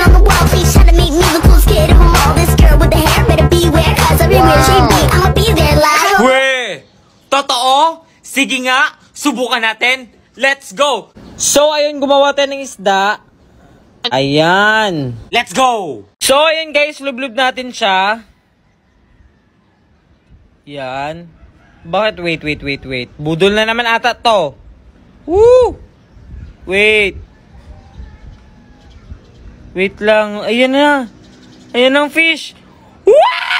Living on the wild please try to make me miracles Get home all this girl with the hair Better beware, cause everywhere wow. she be I'ma be there live Weh! Totoo? Sige nga, subukan natin Let's go! So, ayun, gumawa tayo ng isda Ayan Let's go! So, ayun guys, lublub natin siya Yan Bakit? Wait, wait, wait, wait Budol na naman ata to Woo! Wait Wait lang. Ayan na. Ayan ang fish. Wow!